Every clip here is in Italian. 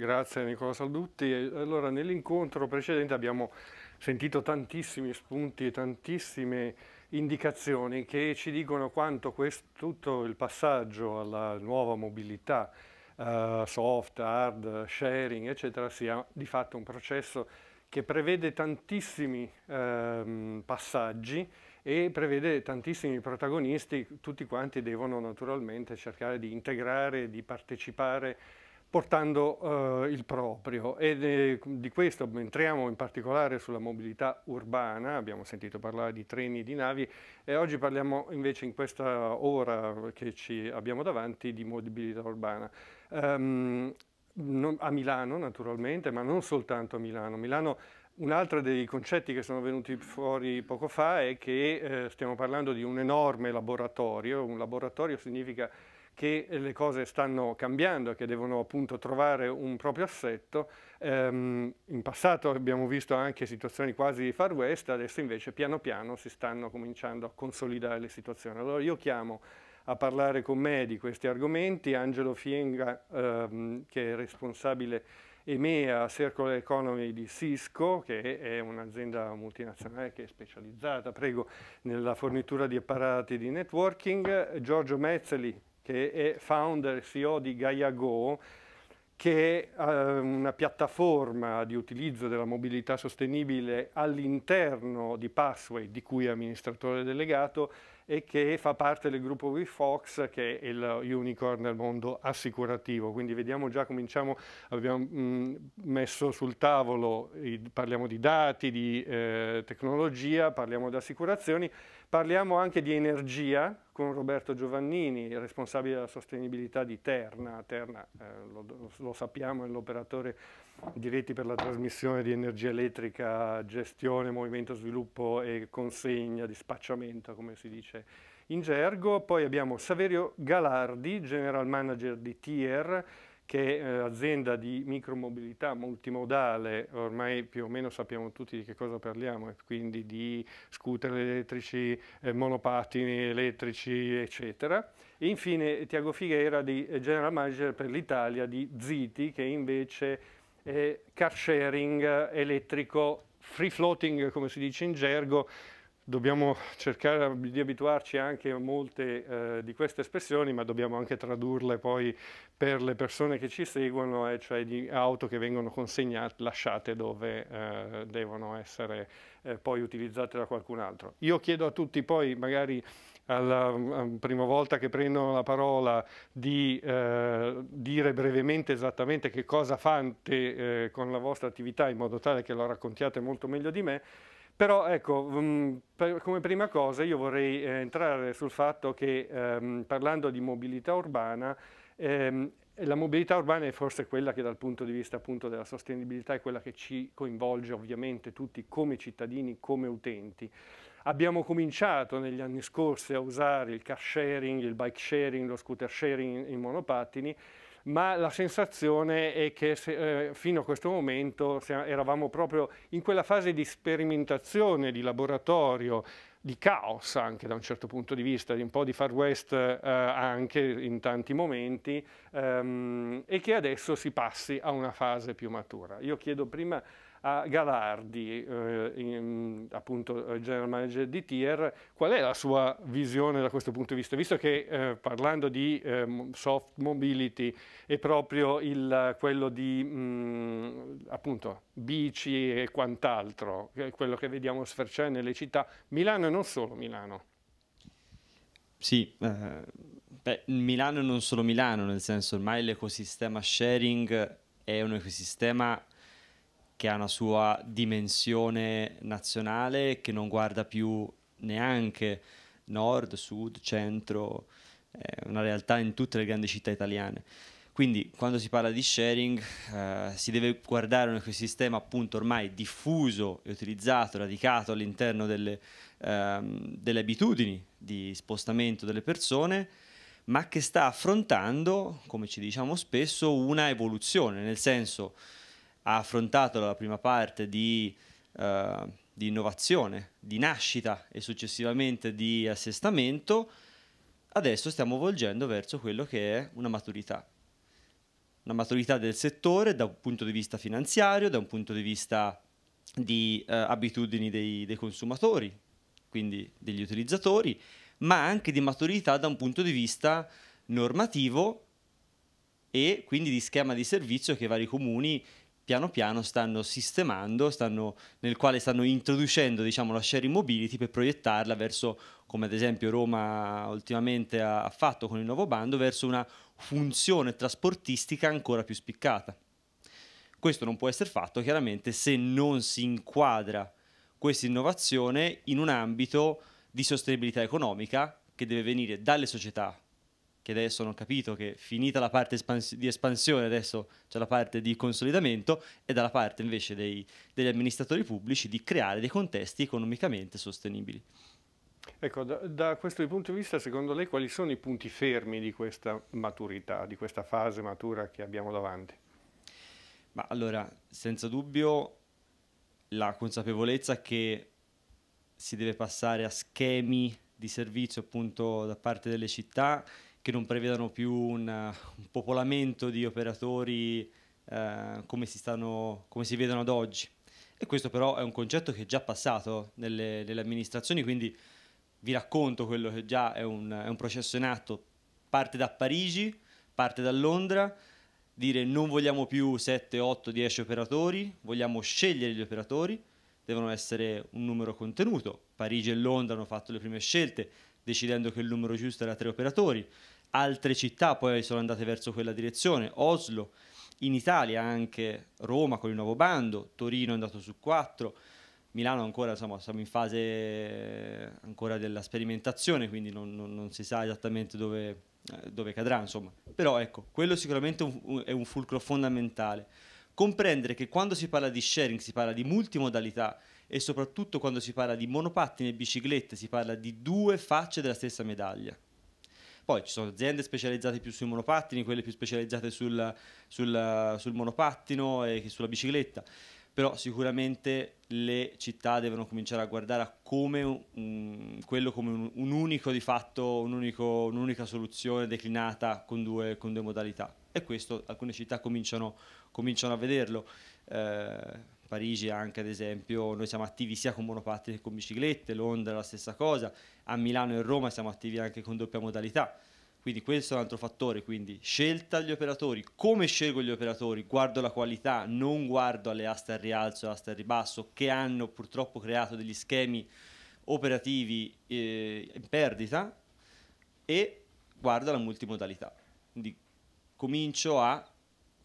Grazie Nicola Saldutti. Allora, nell'incontro precedente abbiamo sentito tantissimi spunti e tantissime indicazioni che ci dicono quanto questo, tutto il passaggio alla nuova mobilità uh, soft, hard, sharing, eccetera, sia di fatto un processo che prevede tantissimi um, passaggi e prevede tantissimi protagonisti, tutti quanti devono naturalmente cercare di integrare, di partecipare portando eh, il proprio ed eh, di questo entriamo in particolare sulla mobilità urbana, abbiamo sentito parlare di treni, di navi e oggi parliamo invece in questa ora che ci abbiamo davanti di mobilità urbana. Um, non, a Milano naturalmente, ma non soltanto a Milano. Milano un altro dei concetti che sono venuti fuori poco fa è che eh, stiamo parlando di un enorme laboratorio, un laboratorio significa che eh, le cose stanno cambiando, che devono appunto trovare un proprio assetto. Ehm, in passato abbiamo visto anche situazioni quasi far west, adesso invece piano piano si stanno cominciando a consolidare le situazioni. Allora io chiamo a parlare con me di questi argomenti Angelo Fienga, ehm, che è responsabile EMEA Circle Economy di Cisco, che è un'azienda multinazionale che è specializzata, prego, nella fornitura di apparati di networking, Giorgio Mezzeli, che è founder e CEO di GaiaGo, che è una piattaforma di utilizzo della mobilità sostenibile all'interno di Passway, di cui è amministratore delegato, e che fa parte del gruppo WeFox, che è il unicorn del mondo assicurativo. Quindi vediamo già, cominciamo, abbiamo mh, mm, messo sul tavolo, parliamo di dati, di eh, tecnologia, parliamo di assicurazioni Parliamo anche di energia con Roberto Giovannini, responsabile della sostenibilità di Terna. Terna eh, lo, lo, sappiamo, è l'operatore di reti per la trasmissione di energia elettrica, gestione, movimento, sviluppo e consegna, dispacciamento, come si dice in gergo. Poi abbiamo Saverio Galardi, general manager di TIER, che è eh, un'azienda di micromobilità multimodale, ormai più o meno sappiamo tutti di che cosa parliamo, quindi di scooter elettrici, eh, monopattini elettrici, eccetera. E infine Tiago Figuera di General Manager per l'Italia di Ziti, che invece è car sharing elettrico, free floating come si dice in gergo, dobbiamo cercare di abituarci anche a molte eh, di queste espressioni, ma dobbiamo anche tradurle poi per le persone che ci seguono, eh, cioè di auto che vengono consegnate, lasciate dove eh, devono essere eh, poi utilizzate da qualcun altro. Io chiedo a tutti poi, magari alla mm, prima volta che prendono la parola, di eh, dire brevemente esattamente che cosa fate eh, con la vostra attività in modo tale che lo raccontiate molto meglio di me, però ecco, mm, come prima cosa io vorrei eh, entrare sul fatto che ehm, parlando di mobilità urbana, ehm, la mobilità urbana è forse quella che dal punto di vista appunto della sostenibilità è quella che ci coinvolge ovviamente tutti come cittadini, come utenti. Abbiamo cominciato negli anni scorsi a usare il car sharing, il bike sharing, lo scooter sharing in monopattini ma la sensazione è che se, eh, fino a questo momento eravamo proprio in quella fase di sperimentazione, di laboratorio, di caos anche da un certo punto di vista, di un po' di far west eh, anche in tanti momenti ehm, e che adesso si passi a una fase più matura. Io chiedo prima a Galardi, eh, in, appunto eh, general manager di TIER, qual è la sua visione da questo punto di vista? Visto che eh, parlando di eh, soft mobility è proprio il, quello di mh, mm, appunto, bici e quant'altro, quello che vediamo sferciare nelle città, Milano e non solo Milano. Sì, eh, beh, Milano e non solo Milano, nel senso ormai l'ecosistema sharing è un ecosistema che ha una sua dimensione nazionale, che non guarda più neanche nord, sud, centro, è una realtà in tutte le grandi città italiane. Quindi quando si parla di sharing eh, si deve guardare un ecosistema appunto ormai diffuso e utilizzato, radicato all'interno delle, ehm, delle abitudini di spostamento delle persone, ma che sta affrontando, come ci diciamo spesso, una evoluzione, nel senso ha affrontato la prima parte di, eh, di innovazione, di nascita e successivamente di assestamento, adesso stiamo volgendo verso quello che è una maturità. Una maturità del settore da un punto di vista finanziario, da un punto di vista di eh, abitudini dei, dei consumatori, quindi degli utilizzatori, ma anche di maturità da un punto di vista normativo e quindi di schema di servizio che i vari comuni piano piano stanno sistemando, stanno, nel quale stanno introducendo diciamo, la sharing mobility per proiettarla verso, come ad esempio Roma ultimamente ha fatto con il nuovo bando, verso una funzione trasportistica ancora più spiccata. Questo non può essere fatto chiaramente se non si inquadra questa innovazione in un ambito di sostenibilità economica che deve venire dalle società che adesso hanno capito che finita la parte espans- di espansione adesso c'è la parte di consolidamento e dalla parte invece dei, degli amministratori pubblici di creare dei contesti economicamente sostenibili. Ecco, da, da, questo punto di vista, secondo lei quali sono i punti fermi di questa maturità, di questa fase matura che abbiamo davanti? Ma allora, senza dubbio la consapevolezza che si deve passare a schemi di servizio appunto da parte delle città che non prevedano più un, un popolamento di operatori eh, come, si stanno, come, si vedono ad oggi. E questo però è un concetto che è già passato nelle, nelle amministrazioni, quindi vi racconto quello che già è un, è un processo in atto. Parte da Parigi, parte da Londra, dire non vogliamo più 7, 8, 10 operatori, vogliamo scegliere gli operatori, devono essere un numero contenuto. Parigi e Londra hanno fatto le prime scelte, decidendo che il numero giusto era tre operatori. Altre città poi sono andate verso quella direzione, Oslo, in Italia anche Roma con il nuovo bando, Torino è andato su quattro, Milano ancora insomma, siamo in fase eh, ancora della sperimentazione, quindi non, non, non si sa esattamente dove, eh, dove, cadrà. Insomma. Però ecco, quello sicuramente è un fulcro fondamentale. Comprendere che quando si parla di sharing si parla di multimodalità e soprattutto quando si parla di monopattini e biciclette si parla di due facce della stessa medaglia. Poi ci sono aziende specializzate più sui monopattini, quelle più specializzate sul, sul, sul monopattino e sulla bicicletta, però sicuramente le città devono cominciare a guardare a come um, quello come un, un, unico di fatto, un unico, un'unica soluzione declinata con due, con due, modalità. E questo alcune città cominciano, cominciano a vederlo. Eh, Parigi anche ad esempio noi siamo attivi sia con monopattini che con biciclette, Londra la stessa cosa, a Milano e Roma siamo attivi anche con doppia modalità. Quindi questo è un altro fattore, quindi scelta degli operatori, come scelgo gli operatori, guardo la qualità, non guardo alle aste al rialzo e aste al ribasso che hanno purtroppo creato degli schemi operativi eh, in perdita e guardo la multimodalità. Quindi comincio a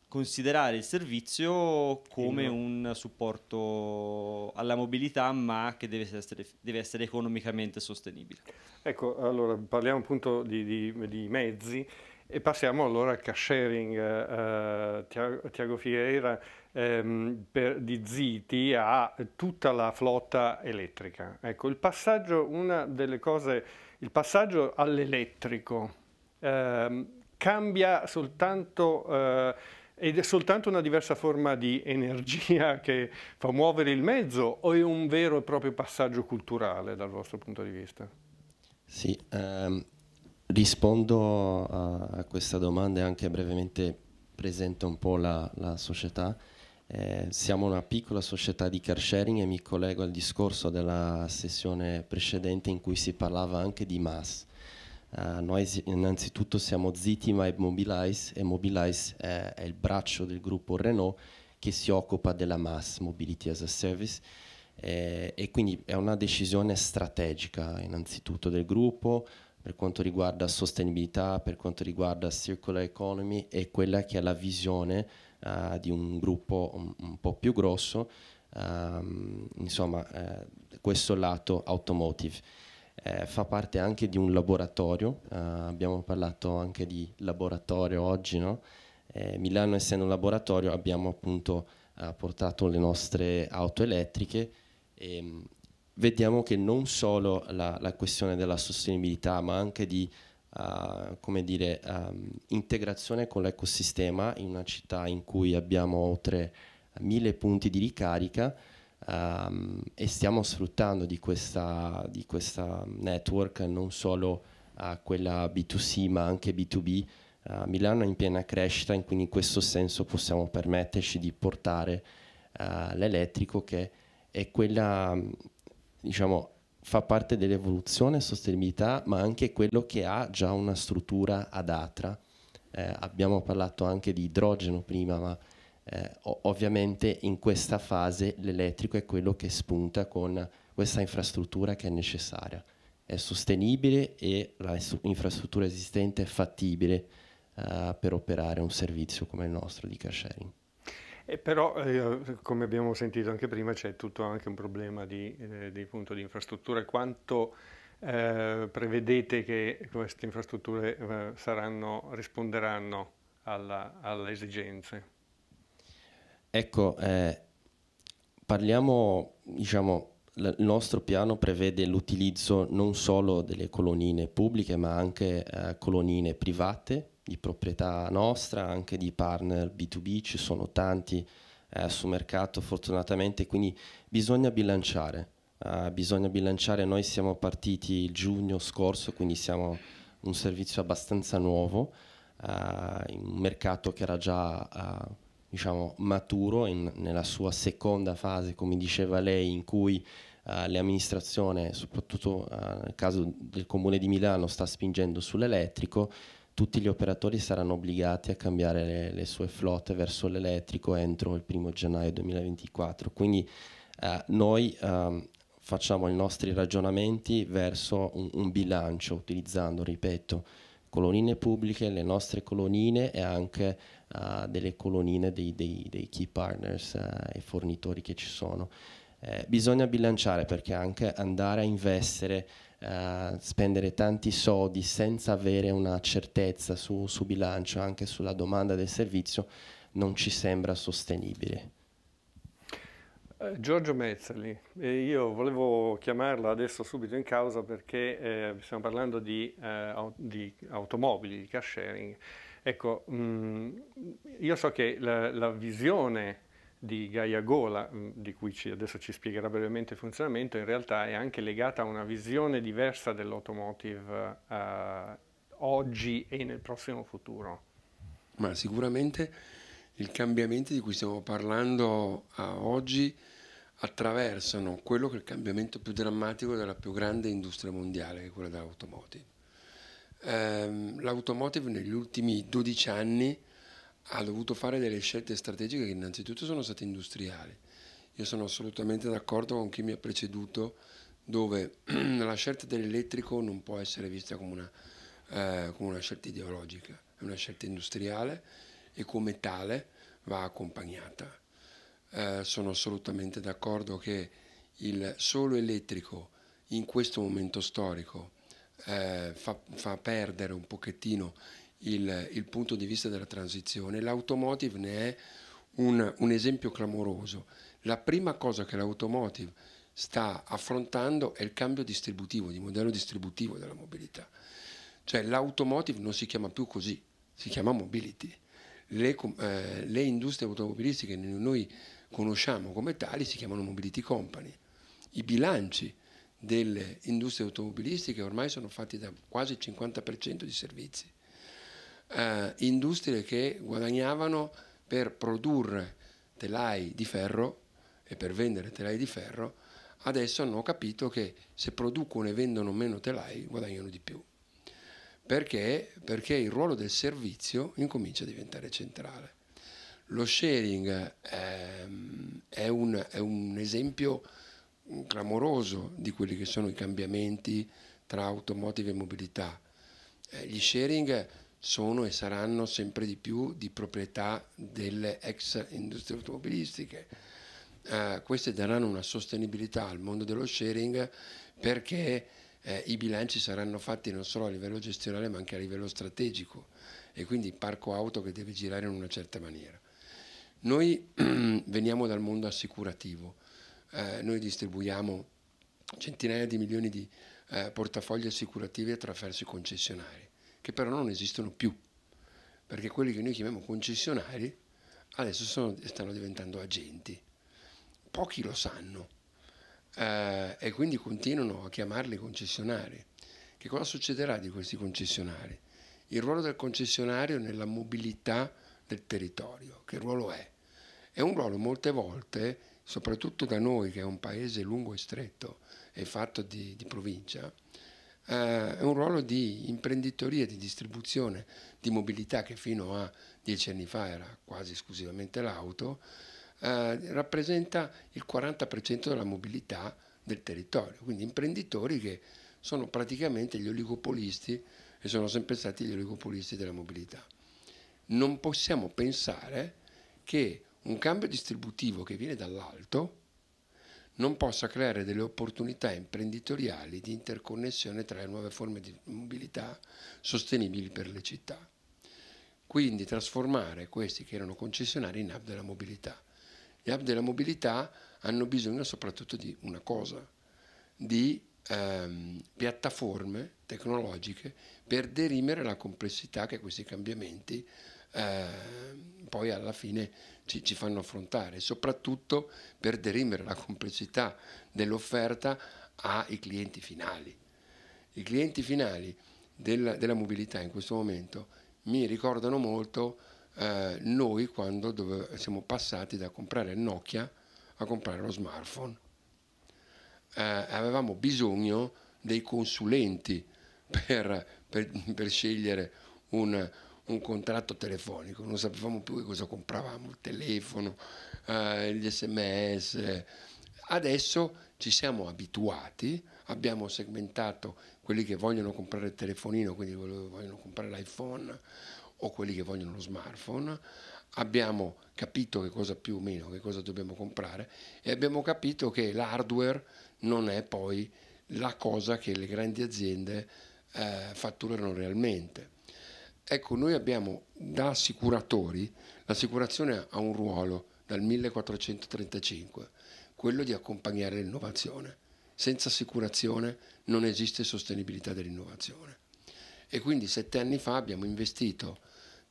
considerare il servizio come un supporto alla mobilità ma che deve essere, deve essere economicamente sostenibile. Ecco, allora parliamo appunto di, di, di mezzi e passiamo allora al car sharing. Uh, Tiago Figueira um, per, di Ziti ha tutta la flotta elettrica. Ecco, il passaggio, una delle cose, il passaggio all'elettrico uh, cambia soltanto... Uh, ed è soltanto una diversa forma di energia che fa muovere il mezzo o è un vero e proprio passaggio culturale dal vostro punto di vista? Sì, ehm, rispondo a, a, questa domanda e anche brevemente presento un po' la, la società. Eh, siamo una piccola società di car sharing e mi collego al discorso della sessione precedente in cui si parlava anche di mass. Uh, noi innanzitutto siamo Zitima e Mobilize e Mobilize è, è, il braccio del gruppo Renault che si occupa della mass mobility as a service eh, e quindi è una decisione strategica innanzitutto del gruppo per quanto riguarda sostenibilità, per quanto riguarda circular economy e quella che è la visione uh, di un gruppo un, un po' più grosso, um, insomma eh, questo lato automotive eh, fa parte anche di un laboratorio, eh, abbiamo parlato anche di laboratorio oggi, no? eh, Milano essendo un laboratorio abbiamo appunto eh, portato le nostre auto elettriche e mm, vediamo che non solo la, la questione della sostenibilità ma anche di Uh, come dire, um, integrazione con l'ecosistema in una città in cui abbiamo oltre mille punti di ricarica um, e stiamo sfruttando di questa, di questa network non solo uh, quella B2C ma anche B2B. Uh, eh, Milano è in piena crescita e quindi in questo senso possiamo permetterci di portare uh, l'elettrico che è quella, diciamo, fa parte dell'evoluzione e sostenibilità, ma anche quello che ha già una struttura ad atra. Eh, abbiamo parlato anche di idrogeno prima, ma eh, ovviamente in questa fase l'elettrico è quello che spunta con questa infrastruttura che è necessaria. È sostenibile e l'infrastruttura esistente è fattibile eh, per operare un servizio come il nostro di car sharing. E però, eh, come abbiamo sentito anche prima, c'è tutto anche un problema di, eh, di, di infrastrutture. Quanto eh, prevedete che queste infrastrutture eh, saranno, risponderanno alla, alle esigenze? Ecco, eh, parliamo, diciamo, il nostro piano prevede l'utilizzo non solo delle colonnine pubbliche, ma anche eh, colonnine private di proprietà nostra, anche di partner B2B, ci sono tanti eh, sul mercato fortunatamente, quindi bisogna bilanciare. Eh, bisogna bilanciare, noi siamo partiti il giugno scorso, quindi siamo un servizio abbastanza nuovo, eh, in un mercato che era già eh, diciamo, maturo in, nella sua seconda fase, come diceva lei, in cui uh, l'amministrazione, soprattutto uh, nel caso del Comune di Milano, sta spingendo sull'elettrico, tutti gli operatori saranno obbligati a cambiare le, le sue flotte verso l'elettrico entro il 1 gennaio 2024. Quindi uh, noi ehm, facciamo i nostri ragionamenti verso un, un bilancio, utilizzando, ripeto, colonnine pubbliche, le nostre colonnine e anche uh, delle colonnine dei, dei, dei key partners eh, e fornitori che ci sono. Eh, bisogna bilanciare perché anche andare a investire, Uh, spendere tanti soldi senza avere una certezza su, su, bilancio, anche sulla domanda del servizio, non ci sembra sostenibile. Giorgio Mezzali, io volevo chiamarla adesso subito in causa perché eh, stiamo parlando di, di automobili, di car sharing Ecco, mh, mm, io so che la, la visione di Gaia Gola, mm, di cui ci, adesso ci spiegherà brevemente il funzionamento, in realtà è anche legata a una visione diversa dell'automotive eh, oggi e nel prossimo futuro. Ma sicuramente i cambiamenti di cui stiamo parlando oggi attraversano quello che è il cambiamento più drammatico della più grande industria mondiale, che è quella dell'automotive ehm, l'automotive negli ultimi 12 anni ha dovuto fare delle scelte strategiche che innanzitutto sono state industriali. Io sono assolutamente d'accordo con chi mi ha preceduto dove la scelta dell'elettrico non può essere vista come una, eh, come una scelta ideologica, è una scelta industriale e come tale va accompagnata. Eh, sono assolutamente d'accordo che il solo elettrico in questo momento storico eh, fa, fa, perdere un pochettino il, il, punto di vista della transizione. L'automotive ne è un, un esempio clamoroso. La prima cosa che l'automotive sta affrontando è il cambio distributivo, di modello distributivo della mobilità. Cioè l'automotive non si chiama più così, si chiama mobility. Le, eh, le, industrie automobilistiche che noi conosciamo come tali si chiamano mobility company. I bilanci delle industrie automobilistiche ormai sono fatti da quasi il 50% di servizi. Uh, industrie che guadagnavano per produrre telai di ferro e per vendere telai di ferro, adesso hanno capito che se producono e vendono meno telai guadagnano di più. Perché? Perché il ruolo del servizio incomincia a diventare centrale. Lo sharing ehm, è, un, è un esempio clamoroso di quelli che sono i cambiamenti tra automotive e mobilità. Eh, gli sharing sono e saranno sempre di più di proprietà delle ex industrie automobilistiche. Eh, queste daranno una sostenibilità al mondo dello sharing perché eh, i bilanci saranno fatti non solo a livello gestionale ma anche a livello strategico e quindi parco auto che deve girare in una certa maniera. Noi veniamo dal mondo assicurativo, eh, noi distribuiamo centinaia di milioni di eh, portafogli assicurativi attraverso i concessionari, che però non esistono più, perché quelli che noi chiamiamo concessionari adesso sono, stanno diventando agenti. Pochi lo sanno eh, e quindi continuano a chiamarli concessionari. Che cosa succederà di questi concessionari? Il ruolo del concessionario nella mobilità del territorio, che ruolo è? È un ruolo molte volte soprattutto da noi che è un paese lungo e stretto e fatto di, di provincia, eh, è un ruolo di imprenditoria, di distribuzione, di mobilità che fino a dieci anni fa era quasi esclusivamente l'auto, eh, rappresenta il 40% della mobilità del territorio, quindi imprenditori che sono praticamente gli oligopolisti e sono sempre stati gli oligopolisti della mobilità. Non possiamo pensare che un cambio distributivo che viene dall'alto non possa creare delle opportunità imprenditoriali di interconnessione tra le nuove forme di mobilità sostenibili per le città. Quindi trasformare questi che erano concessionari in hub della mobilità. Gli hub della mobilità hanno bisogno soprattutto di una cosa, di ehm, piattaforme tecnologiche per derimere la complessità che questi cambiamenti eh, poi alla fine ci, ci, fanno affrontare, soprattutto per derimere la complessità dell'offerta ai clienti finali. I clienti finali della, della mobilità in questo momento mi ricordano molto eh, noi quando dove, siamo passati da comprare il Nokia a comprare lo smartphone. Eh, avevamo bisogno dei consulenti per, per, per scegliere un, un contratto telefonico, non sapevamo più che cosa compravamo, il telefono, eh, gli sms. Adesso ci siamo abituati, abbiamo segmentato quelli che vogliono comprare il telefonino, quindi vogliono comprare l'iPhone o quelli che vogliono lo smartphone, abbiamo capito che cosa più o meno, che cosa dobbiamo comprare e abbiamo capito che l'hardware non è poi la cosa che le grandi aziende eh, fatturano realmente Ecco, noi abbiamo da assicuratori, l'assicurazione ha un ruolo dal 1435, quello di accompagnare l'innovazione. Senza assicurazione non esiste sostenibilità dell'innovazione. E quindi sette anni fa abbiamo investito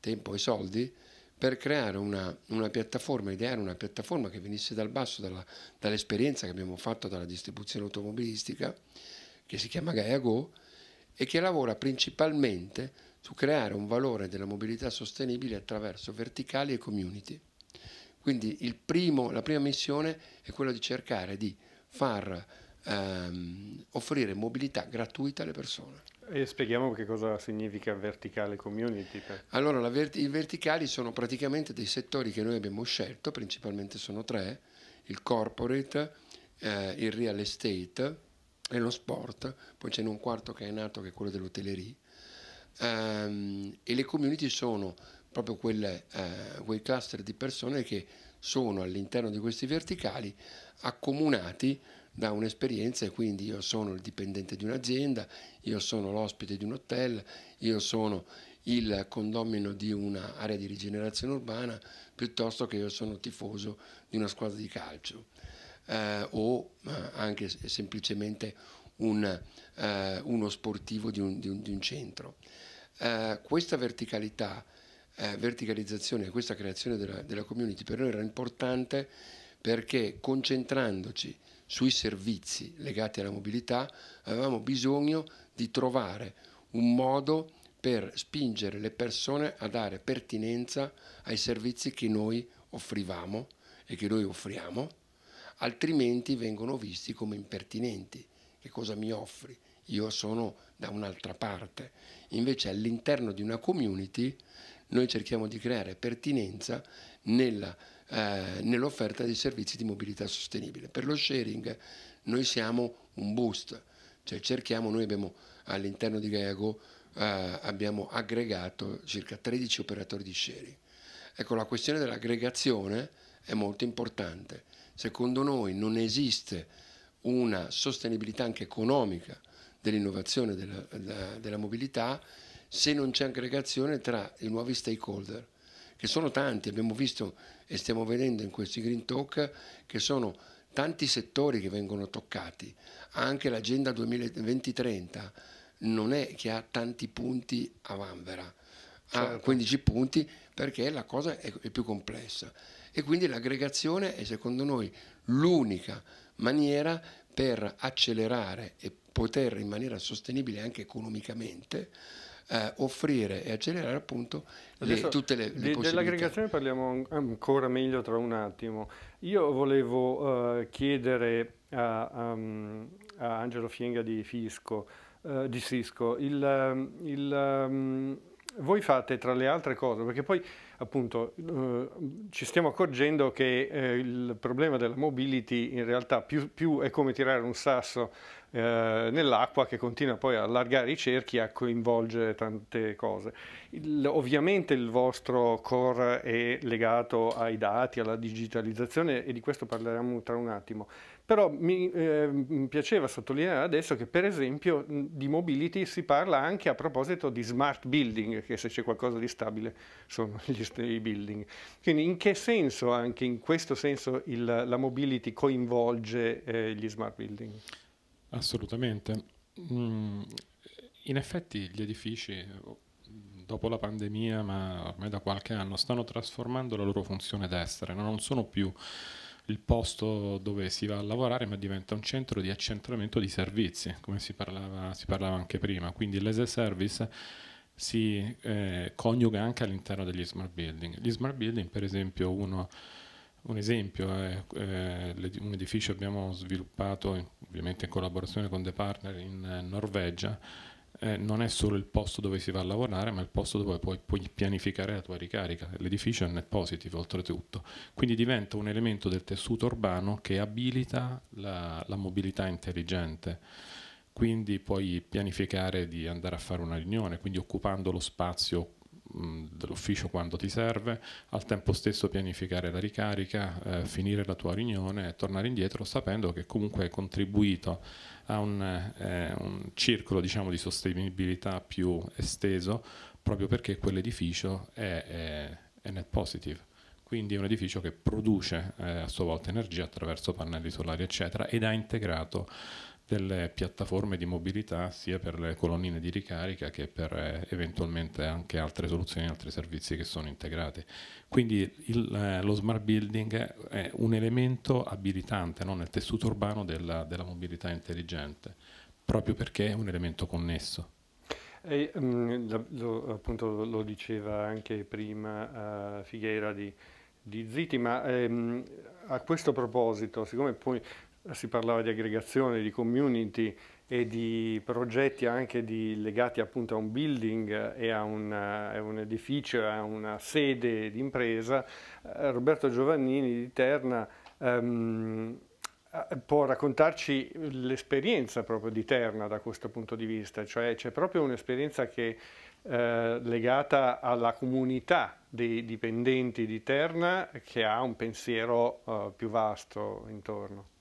tempo e soldi per creare una, una piattaforma, ideare una piattaforma che venisse dal basso, dalla, dall'esperienza che abbiamo fatto dalla distribuzione automobilistica, che si chiama Gaia Go, e che lavora principalmente su creare un valore della mobilità sostenibile attraverso verticali e community. Quindi primo, la prima missione è quella di cercare di far ehm, offrire mobilità gratuita alle persone. E spieghiamo che cosa significa verticale community. Allora, vert i verticali sono praticamente dei settori che noi abbiamo scelto, principalmente sono tre, il corporate, eh, il real estate e lo sport, poi c'è un quarto che è nato che è quello dell'hotellerie ehm, e le community sono proprio quel, eh, quel cluster di persone che sono all'interno di questi verticali accomunati da un'esperienza e quindi io sono il dipendente di un'azienda, io sono l'ospite di un hotel, io sono il condomino di un'area di rigenerazione urbana piuttosto che io sono tifoso di una squadra di calcio eh, o anche semplicemente un eh, uno sportivo di un, di un, di un centro. Eh, questa verticalità, eh, verticalizzazione questa creazione della, della community per noi era importante perché concentrandoci sui servizi legati alla mobilità avevamo bisogno di trovare un modo per spingere le persone a dare pertinenza ai servizi che noi offrivamo e che noi offriamo, altrimenti vengono visti come impertinenti. Che cosa mi offri? io sono da un'altra parte. Invece all'interno di una community noi cerchiamo di creare pertinenza nella, eh, nell'offerta di servizi di mobilità sostenibile. Per lo sharing noi siamo un boost, cioè cerchiamo, noi abbiamo all'interno di Gago eh, abbiamo aggregato circa 13 operatori di sharing. Ecco, la questione dell'aggregazione è molto importante. Secondo noi non esiste una sostenibilità anche economica dell'innovazione, della, della, della mobilità, se non c'è aggregazione tra i nuovi stakeholder, che sono tanti, abbiamo visto e stiamo vedendo in questi Green Talk che sono tanti settori che vengono toccati, anche l'agenda 2030 non è che ha tanti punti a vanvera, certo. 15 punti perché la cosa è, è più complessa e quindi l'aggregazione è secondo noi l'unica maniera per accelerare e poter in maniera sostenibile anche economicamente eh, offrire e accelerare appunto le, tutte le, le di, possibilità. Dell'aggregazione parliamo ancora meglio tra un attimo. Io volevo uh, chiedere a, um, a, Angelo Fienga di, Fisco, uh, di Cisco, il, il, um, voi fate tra le altre cose, perché poi appunto uh, ci stiamo accorgendo che il problema della mobility in realtà più, più è come tirare un sasso eh, nell'acqua che continua poi a allargare i cerchi e a coinvolgere tante cose. Il, ovviamente il vostro core è legato ai dati, alla digitalizzazione e di questo parleremo tra un attimo. Però mi, eh, mi piaceva sottolineare adesso che per esempio di mobility si parla anche a proposito di smart building, che se c'è qualcosa di stabile sono gli i building. Quindi in che senso, anche in questo senso, il, la mobility coinvolge eh, gli smart building? Assolutamente. Mm, in effetti gli edifici, dopo la pandemia, ma ormai da qualche anno, stanno trasformando la loro funzione d'essere, non sono più il posto dove si va a lavorare, ma diventa un centro di accentramento di servizi, come si parlava, si parlava anche prima. Quindi l'as service si eh, coniuga anche all'interno degli smart building. Gli smart building, per esempio, uno un esempio è eh, eh un edificio che abbiamo sviluppato, ovviamente in collaborazione con dei partner in eh, Norvegia, eh, non è solo il posto dove si va a lavorare, ma è il posto dove puoi, puoi pianificare la tua ricarica. L'edificio è net positive oltretutto. Quindi diventa un elemento del tessuto urbano che abilita la, la, mobilità intelligente. Quindi puoi pianificare di andare a fare una riunione, quindi occupando lo spazio Mm, dell'ufficio quando ti serve, al tempo stesso pianificare la ricarica, eh, finire la tua riunione e tornare indietro sapendo che comunque hai contribuito a un, eh, un circolo diciamo, di sostenibilità più esteso proprio perché quell'edificio è, è, è net positive quindi è un edificio che produce eh, a sua volta energia attraverso pannelli solari eccetera ed ha integrato delle piattaforme di mobilità sia per le colonnine di ricarica che per eh, eventualmente anche altre soluzioni, altri servizi che sono integrati. Quindi il, eh, lo smart building è un elemento abilitante no, nel tessuto urbano della, della mobilità intelligente, proprio perché è un elemento connesso. E, mh, mm, lo, appunto lo diceva anche prima uh, Figueira di, di Ziti, ma ehm, a questo proposito, siccome poi si parlava di aggregazione, di community e di progetti anche di, legati appunto a un building e a, una, a un edificio, a una sede di impresa, eh, Roberto Giovannini di Terna ehm, eh, può raccontarci l'esperienza proprio di Terna da questo punto di vista, cioè c'è proprio un'esperienza che eh, legata alla comunità dei dipendenti di Terna che ha un pensiero più vasto intorno.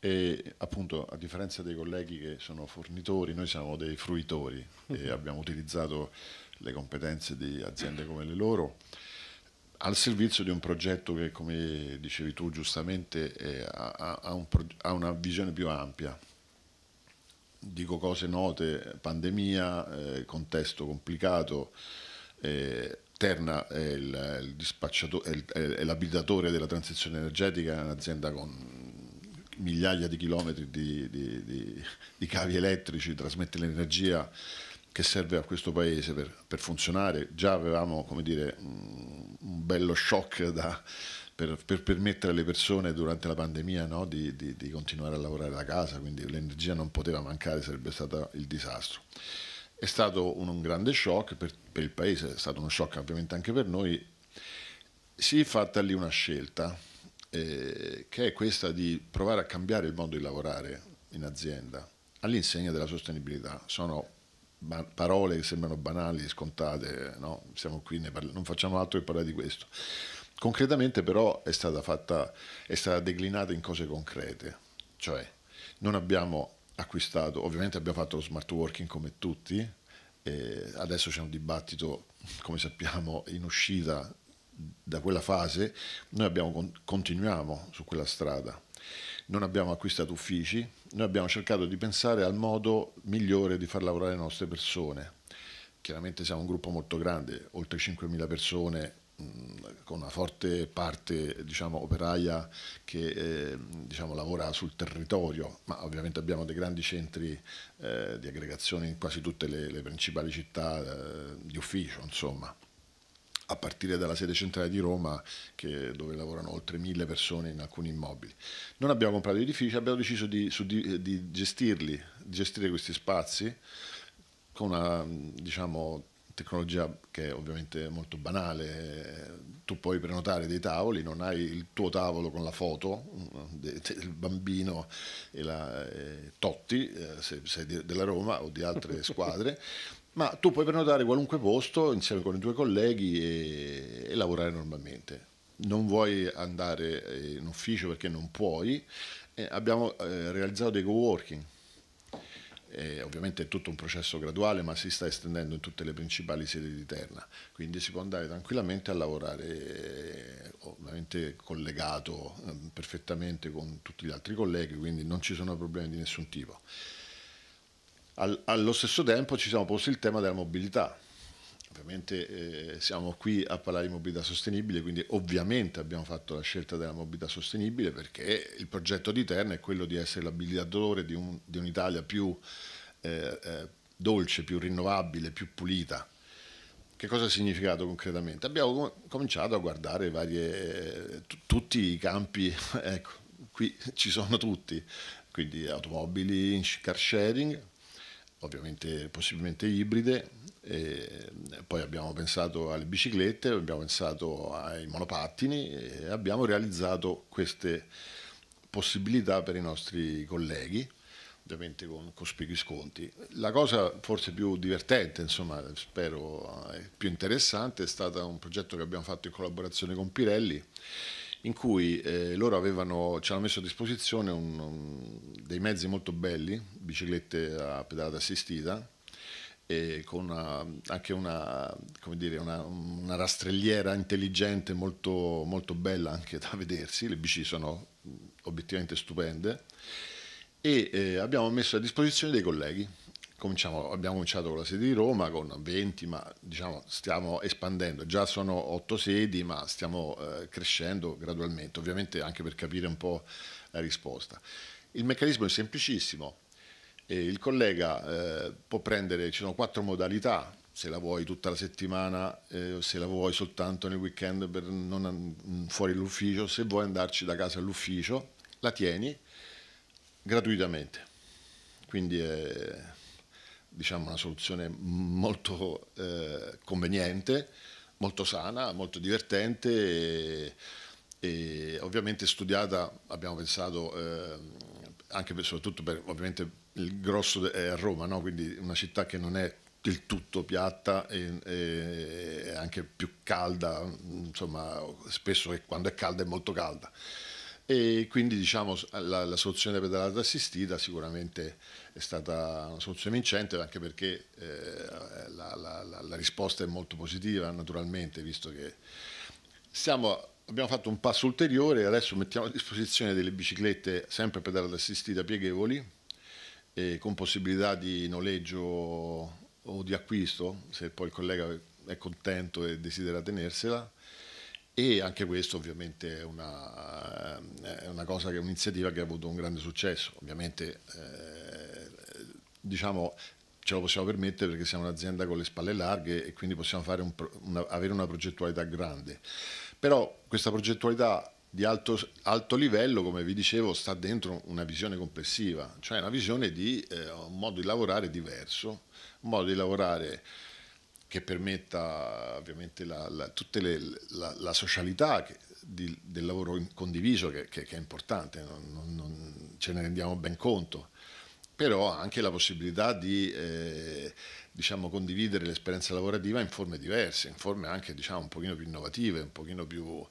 E appunto, a differenza dei colleghi che sono fornitori, noi siamo dei fruitori e mhm. abbiamo utilizzato le competenze di aziende come le loro al servizio di un progetto che, come dicevi tu giustamente, è, ha, ha, un, ha, una visione più ampia. Dico cose note, pandemia, eh, contesto complicato, eh, Terna è, il, il è, è l'abilitatore della transizione energetica, è un'azienda con migliaia di chilometri di, di, di, di cavi elettrici, trasmette l'energia che serve a questo paese per, per funzionare. Già avevamo dire, un, un bello shock da, per, per, permettere alle persone durante la pandemia no, di, di, di, continuare a lavorare da casa, quindi l'energia non poteva mancare, sarebbe stato il disastro. È stato un, un grande shock per, per, il paese, è stato uno shock ovviamente anche per noi. Si è fatta lì una scelta eh, che è questa di provare a cambiare il modo di lavorare in azienda all'insegna della sostenibilità. Sono parole che sembrano banali, scontate, no? siamo qui, non facciamo altro che parlare di questo. Concretamente però è stata, fatta, è stata declinata in cose concrete, cioè non abbiamo acquistato, ovviamente abbiamo fatto lo smart working come tutti, adesso c'è un dibattito, come sappiamo, in uscita da quella fase noi abbiamo, continuiamo su quella strada. Non abbiamo acquistato uffici, noi abbiamo cercato di pensare al modo migliore di far lavorare le nostre persone. Chiaramente siamo un gruppo molto grande, oltre 5.000 persone con una forte parte diciamo, operaia che eh, diciamo, lavora sul territorio, ma ovviamente abbiamo dei grandi centri eh, di aggregazione in quasi tutte le, le principali città eh, di ufficio, insomma a partire dalla sede centrale di Roma che, dove lavorano oltre mille persone in alcuni immobili. Non abbiamo comprato edifici, abbiamo deciso di, di, eh, di gestirli, di gestire questi spazi con una diciamo, tecnologia che è ovviamente molto banale, tu puoi prenotare dei tavoli, non hai il tuo tavolo con la foto mm, del bambino e la eh, Totti, eh, se sei della Roma o di altre squadre, ma tu puoi prenotare qualunque posto insieme con i tuoi colleghi e, e lavorare normalmente. Non vuoi andare eh, in ufficio perché non puoi, eh, abbiamo eh, realizzato dei co-working. Eh, ovviamente è tutto un processo graduale, ma si sta estendendo in tutte le principali sedi di Terna, quindi si può andare tranquillamente a lavorare eh, ovviamente collegato eh, perfettamente con tutti gli altri colleghi, quindi non ci sono problemi di nessun tipo. Al, allo stesso tempo ci siamo posti il tema della mobilità. Ovviamente eh, siamo qui a parlare di mobilità sostenibile, quindi ovviamente abbiamo fatto la scelta della mobilità sostenibile perché il progetto di Terna è quello di essere l'abilitatore di, un, di un'Italia più eh, eh, dolce, più rinnovabile, più pulita. Che cosa ha significato concretamente? Abbiamo cominciato a guardare varie, eh, tutti i campi, ecco, qui ci sono tutti, quindi automobili, car sharing, ovviamente possibilmente ibride, e eh, poi abbiamo pensato alle biciclette, abbiamo pensato ai monopattini e abbiamo realizzato queste possibilità per i nostri colleghi, ovviamente con cospicui sconti. La cosa forse più divertente, insomma, spero eh, più interessante, è stato un progetto che abbiamo fatto in collaborazione con Pirelli in cui eh, loro avevano, ci hanno messo a disposizione un, un, dei mezzi molto belli, biciclette a pedalata assistita, e con una, anche una, dire, una, una, rastrelliera intelligente molto, molto bella anche da vedersi, le bici sono obiettivamente stupende, e eh, abbiamo messo a disposizione dei colleghi Cominciamo, abbiamo cominciato con la sede di Roma con 20, ma diciamo, stiamo espandendo, già sono 8 sedi, ma stiamo eh, crescendo gradualmente, ovviamente anche per capire un po' la risposta. Il meccanismo è semplicissimo, eh, il collega eh, può prendere, ci sono quattro modalità, se la vuoi tutta la settimana, eh, se la vuoi soltanto nel weekend per non, mm, fuori l'ufficio, se vuoi andarci da casa all'ufficio, la tieni gratuitamente. Quindi è diciamo, una soluzione molto eh, conveniente, molto sana, molto divertente e, e ovviamente studiata, abbiamo pensato, eh, anche per, soprattutto per ovviamente il grosso è a Roma, no? quindi una città che non è del tutto piatta e, e anche più calda, insomma spesso quando è calda è molto calda e quindi diciamo, la, la, soluzione pedalata assistita sicuramente è stata una soluzione vincente anche perché eh, la, la, la, risposta è molto positiva naturalmente visto che stiamo, abbiamo fatto un passo ulteriore adesso mettiamo a disposizione delle biciclette sempre pedalata assistita pieghevoli eh, con possibilità di noleggio o di acquisto se poi il collega è contento e desidera tenersela e anche questo ovviamente è una, eh, è una cosa che è un'iniziativa che ha avuto un grande successo. Ovviamente eh, diciamo ce lo possiamo permettere perché siamo un'azienda con le spalle larghe e quindi possiamo un, una, avere una progettualità grande. Però questa progettualità di alto, alto, livello, come vi dicevo, sta dentro una visione complessiva, cioè una visione di eh, un modo di lavorare diverso, un modo di lavorare che permetta ovviamente la, la, tutte le, la, la socialità che, di, del lavoro condiviso che, che, che è importante, non, non, non ce ne rendiamo ben conto, però anche la possibilità di eh, diciamo, condividere l'esperienza lavorativa in forme diverse, in forme anche diciamo, un pochino più innovative, un pochino più,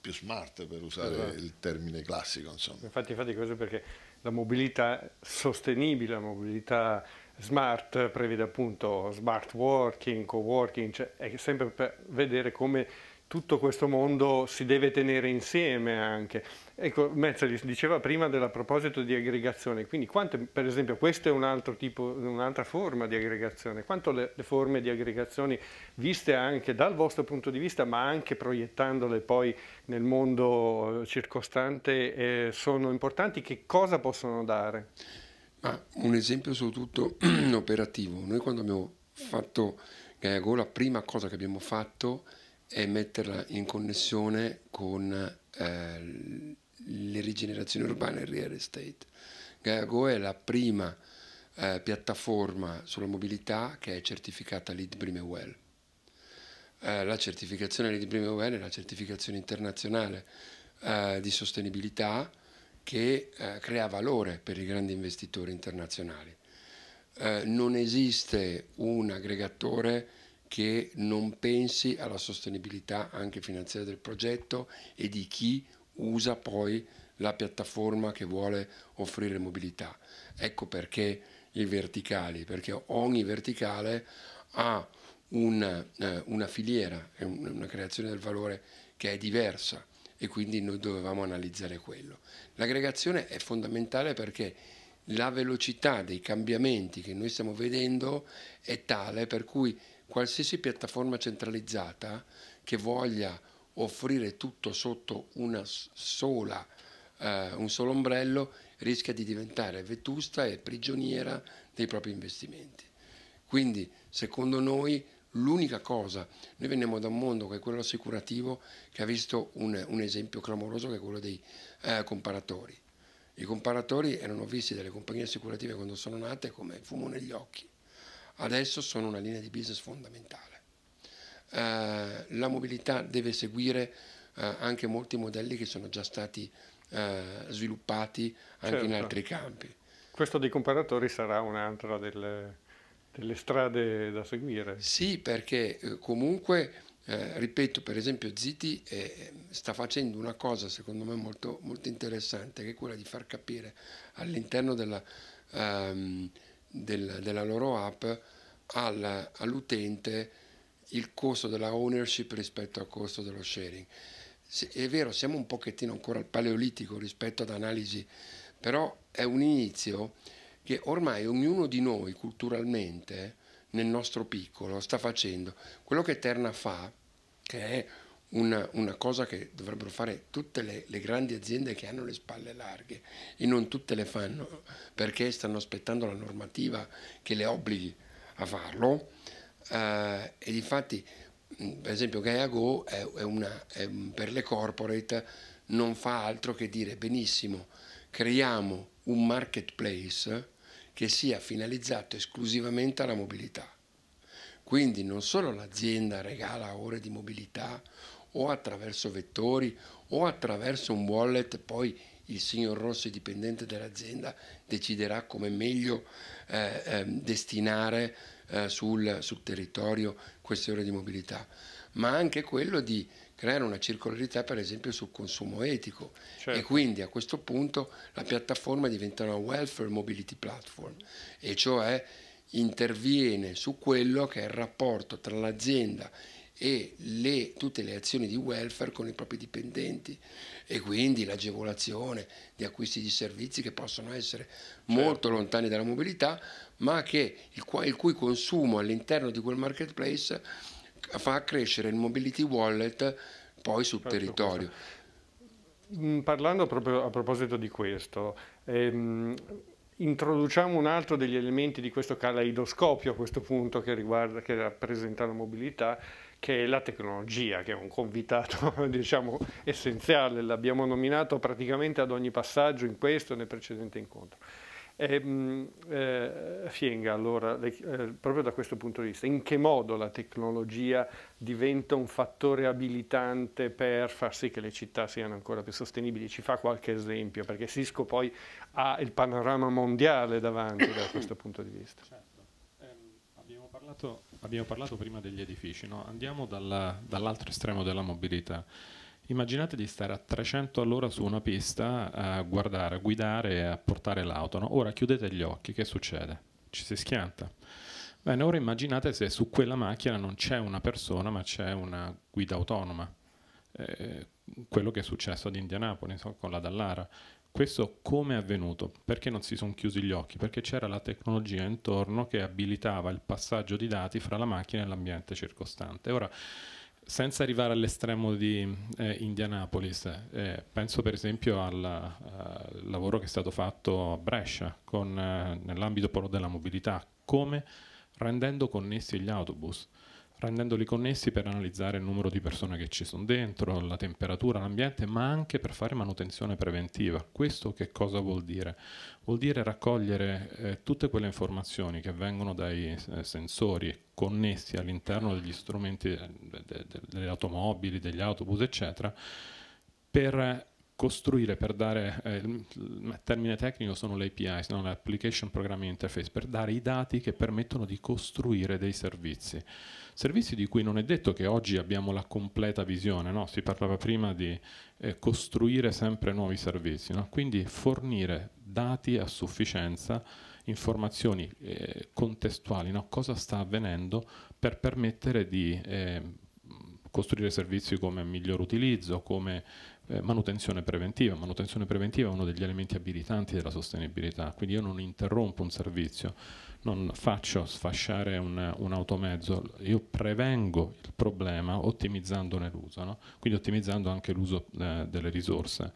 più smart per usare esatto. il termine classico. Infatti, infatti questo perché la mobilità sostenibile, la mobilità Smart prevede appunto smart working, co-working, cioè è sempre per vedere come tutto questo mondo si deve tenere insieme anche. Ecco, Mezzalis diceva prima a proposito di aggregazione, quindi quante, per esempio questa è un altro tipo, un'altra forma di aggregazione, quanto le, le, forme di aggregazioni viste anche dal vostro punto di vista, ma anche proiettandole poi nel mondo circostante, eh, sono importanti, che cosa possono dare? Ma un esempio soprattutto operativo, noi quando abbiamo fatto Gaiago la prima cosa che abbiamo fatto è metterla in connessione con eh, le rigenerazioni urbane e il real estate. Gaiago è la prima eh, piattaforma sulla mobilità che è certificata Lead Brimewell. Eh, la certificazione LEED Brimewell è la certificazione internazionale eh, di sostenibilità che eh, crea valore per i grandi investitori internazionali. Eh, non esiste un aggregatore che non pensi alla sostenibilità anche finanziaria del progetto e di chi usa poi la piattaforma che vuole offrire mobilità. Ecco perché i verticali, perché ogni verticale ha una, eh, una filiera, una creazione del valore che è diversa e quindi noi dovevamo analizzare quello. L'aggregazione è fondamentale perché la velocità dei cambiamenti che noi stiamo vedendo è tale per cui qualsiasi piattaforma centralizzata che voglia offrire tutto sotto sola, eh, un solo ombrello rischia di diventare vetusta e prigioniera dei propri investimenti. Quindi secondo noi l'unica cosa. Noi veniamo da un mondo che è quello assicurativo che ha visto un, un esempio clamoroso che è quello dei eh, comparatori. I comparatori erano visti dalle compagnie assicurative quando sono nate come fumo negli occhi. Adesso sono una linea di business fondamentale. Eh, la mobilità deve seguire eh, anche molti modelli che sono già stati eh, sviluppati anche certo. in altri campi. Questo dei comparatori sarà un'altra delle delle strade da seguire. Sì, perché eh, comunque, eh, ripeto, per esempio Ziti eh, sta facendo una cosa secondo me molto, molto, interessante, che è quella di far capire all'interno della, ehm, del, della loro app al, all'utente il costo della ownership rispetto al costo dello sharing. Se, è vero, siamo un pochettino ancora al paleolitico rispetto ad analisi, però è un inizio che ormai ognuno di noi culturalmente nel nostro piccolo sta facendo quello che Terna fa, che è una, una cosa che dovrebbero fare tutte le, le, grandi aziende che hanno le spalle larghe e non tutte le fanno perché stanno aspettando la normativa che le obblighi a farlo. Eh, e infatti, per esempio, GaiaGo è, è, una, è per le corporate non fa altro che dire benissimo, creiamo un marketplace che sia finalizzato esclusivamente alla mobilità. Quindi non solo l'azienda regala ore di mobilità o attraverso vettori o attraverso un wallet, poi il signor Rossi, dipendente dell'azienda, deciderà come meglio eh, eh, destinare eh, sul, sul territorio queste ore di mobilità, ma anche quello di creare una circolarità per esempio sul consumo etico certo. e quindi a questo punto la piattaforma diventa una welfare mobility platform e cioè interviene su quello che è il rapporto tra l'azienda e le, tutte le azioni di welfare con i propri dipendenti e quindi l'agevolazione di acquisti di servizi che possono essere certo. molto lontani dalla mobilità ma che, il, il cui consumo all'interno di quel marketplace fa crescere il mobility wallet poi sul Faccio territorio. Questo. Mm, parlando proprio a proposito di questo, ehm, introduciamo un altro degli elementi di questo caleidoscopio a questo punto che, riguarda, che rappresenta la mobilità, che è la tecnologia, che è un convitato diciamo, essenziale, l'abbiamo nominato praticamente ad ogni passaggio in questo e nel precedente incontro. Ehm, eh, Fienga, allora, le, eh, proprio da questo punto di vista, in che modo la tecnologia diventa un fattore abilitante per far sì che le città siano ancora più sostenibili? Ci fa qualche esempio, perché Cisco poi ha il panorama mondiale davanti da questo punto di vista. Certo. Eh, abbiamo, parlato, abbiamo parlato prima degli edifici, no? andiamo dall'altro estremo della mobilità. Immaginate di stare a 300 all'ora su una pista a guardare, a guidare e a portare l'auto. No? Ora chiudete gli occhi, che succede? Ci si schianta. Bene, ora immaginate se su quella macchina non c'è una persona ma c'è una guida autonoma. Eh, quello che è successo ad Indianapolis con la Dallara. Questo come è avvenuto? Perché non si sono chiusi gli occhi? Perché c'era la tecnologia intorno che abilitava il passaggio di dati fra la macchina e l'ambiente circostante. Ora, senza arrivare all'estremo di eh, Indianapolis, eh, penso per esempio al uh, lavoro che è stato fatto a Brescia con, uh, nell'ambito della mobilità, come rendendo connessi gli autobus rendendoli connessi per analizzare il numero di persone che ci sono dentro, la temperatura, l'ambiente, ma anche per fare manutenzione preventiva. Questo che cosa vuol dire? Vuol dire raccogliere eh, tutte quelle informazioni che vengono dai eh, sensori connessi all'interno degli strumenti, de, eh, de, de, delle automobili, degli autobus, eccetera, per costruire per dare, eh, il termine tecnico sono le API, no? le Application Programming Interface, per dare i dati che permettono di costruire dei servizi. Servizi di cui non è detto che oggi abbiamo la completa visione, no? si parlava prima di eh, costruire sempre nuovi servizi, no? quindi fornire dati a sufficienza, informazioni eh, contestuali, cosa sta avvenendo per permettere di eh, costruire servizi come miglior utilizzo, come eh, manutenzione preventiva, manutenzione preventiva è uno degli elementi abilitanti della sostenibilità, quindi io non interrompo un servizio, non faccio sfasciare un, un automezzo, io prevengo il problema ottimizzandone l'uso, no? quindi ottimizzando anche l'uso eh, delle risorse.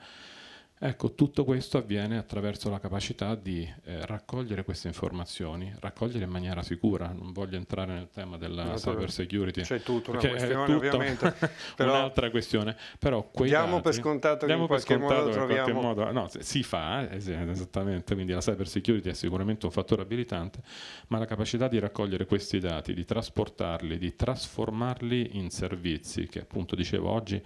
Ecco, tutto questo avviene attraverso la capacità di eh, raccogliere queste informazioni, raccogliere in maniera sicura, non voglio entrare nel tema della no, cyber security. C'è tutta una questione tutto, ovviamente, però un'altra questione, però quei diamo dati, per scontato che in qualche modo troviamo. Qualche modo, no, si fa, eh, esattamente, quindi la cyber security è sicuramente un fattore abilitante, ma la capacità di raccogliere questi dati, di trasportarli, di trasformarli in servizi, che appunto dicevo oggi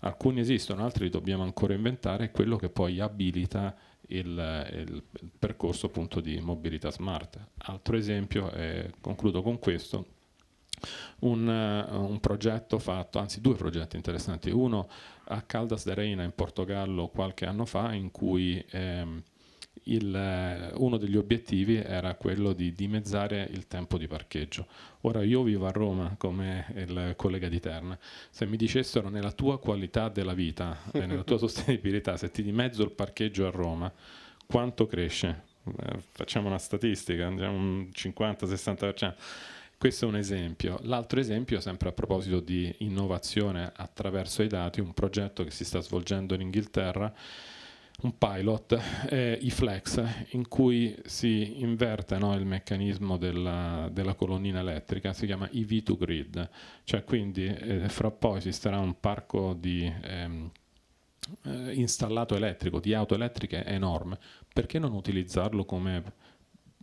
alcuni esistono, altri li dobbiamo ancora inventare, è quello che poi abilita il, il, percorso appunto di mobilità smart. Altro esempio, eh, concludo con questo, un, eh, un, progetto fatto, anzi due progetti interessanti, uno a Caldas de Reina in Portogallo qualche anno fa in cui... Ehm, il, eh, uno degli obiettivi era quello di dimezzare il tempo di parcheggio. Ora io vivo a Roma come il collega di Terna, se mi dicessero nella tua qualità della vita e eh, nella tua sostenibilità se ti dimezzo il parcheggio a Roma, quanto cresce? Eh, facciamo una statistica, andiamo un 50-60%. Questo è un esempio. L'altro esempio, sempre a proposito di innovazione attraverso i dati, un progetto che si sta svolgendo in Inghilterra un pilot, eh, i flex, in cui si inverte no, il meccanismo della, della, colonnina elettrica, si chiama EV to grid, cioè quindi eh, fra poi ci sarà un parco di ehm, eh, installato elettrico, di auto elettriche enorme, perché non utilizzarlo come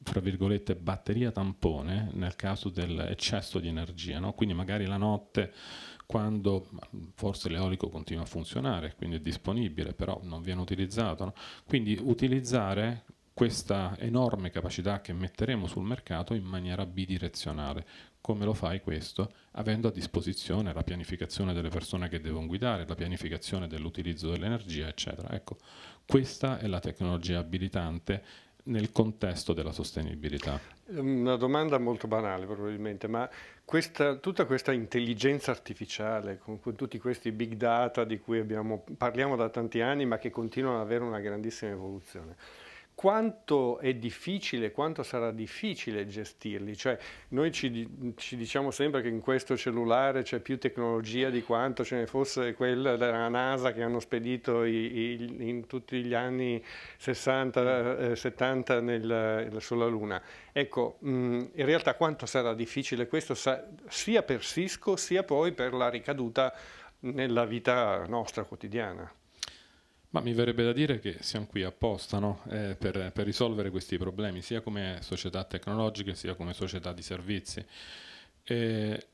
fra virgolette batteria tampone nel caso dell'eccesso di energia, no? quindi magari la notte quando forse l'eolico continua a funzionare, quindi è disponibile, però non viene utilizzato. No? Quindi utilizzare questa enorme capacità che metteremo sul mercato in maniera bidirezionale. Come lo fai questo? Avendo a disposizione la pianificazione delle persone che devono guidare, la pianificazione dell'utilizzo dell'energia, eccetera. Ecco, questa è la tecnologia abilitante nel contesto della sostenibilità? Una domanda molto banale probabilmente, ma questa, tutta questa intelligenza artificiale, con, con, tutti questi big data di cui abbiamo, parliamo da tanti anni, ma che continuano ad avere una grandissima evoluzione, quanto è difficile, quanto sarà difficile gestirli. Cioè, noi ci, ci, diciamo sempre che in questo cellulare c'è più tecnologia di quanto ce ne fosse quella della NASA che hanno spedito i, i, in tutti gli anni 60, eh, 70 nel, eh, sulla Luna. Ecco, mh, in realtà quanto sarà difficile questo sa, sia per Cisco sia poi per la ricaduta nella vita nostra quotidiana. Ma mi verrebbe da dire che siamo qui apposta no? eh, per, per, risolvere questi problemi, sia come società tecnologiche sia come società di servizi. E,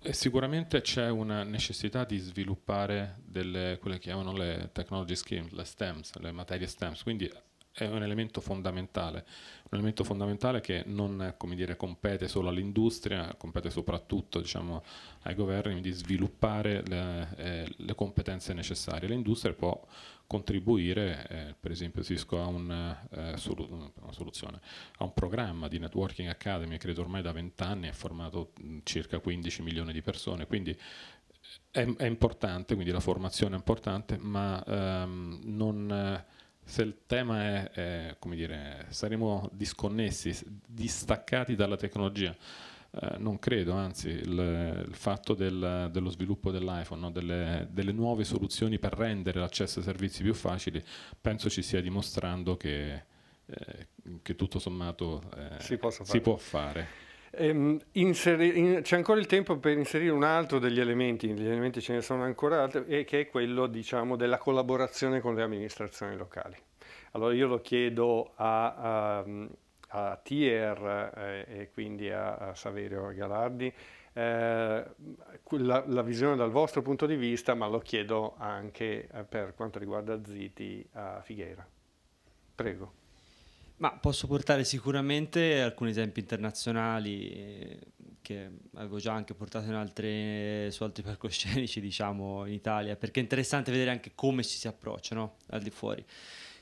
e sicuramente c'è una necessità di sviluppare delle, quelle che chiamano le technology schemes, le STEMs, le materie STEMs, quindi è un elemento fondamentale, un elemento fondamentale che non dire, compete solo all'industria, compete soprattutto diciamo, ai governi di sviluppare le, eh, le competenze necessarie. L'industria può contribuire, eh, per esempio Cisco ha un, eh, solu una soluzione, ha un programma di Networking Academy, credo ormai da 20 anni, ha formato mm, circa 15 milioni di persone, quindi è, è importante, quindi la formazione è importante, ma ehm, non eh, se il tema è, è come dire, saremo disconnessi, distaccati dalla tecnologia, eh, non credo, anzi, il, il fatto del, dello sviluppo dell'iPhone, no? delle, delle, nuove soluzioni per rendere l'accesso ai servizi più facili, penso ci stia dimostrando che, eh, che tutto sommato eh, si, si, può fare. Ehm, in, c'è ancora il tempo per inserire un altro degli elementi, gli elementi ce ne sono ancora altri, e che è quello diciamo, della collaborazione con le amministrazioni locali. Allora io lo chiedo a, a, a Tier eh, e quindi a, a Saverio Galardi, eh, la, la, visione dal vostro punto di vista, ma lo chiedo anche eh, per quanto riguarda Ziti a Figuera. Prego. Ma posso portare sicuramente alcuni esempi internazionali eh, che avevo già anche portato altre, su altri palcoscenici, diciamo, in Italia, perché è interessante vedere anche come ci si approccia no? al di fuori.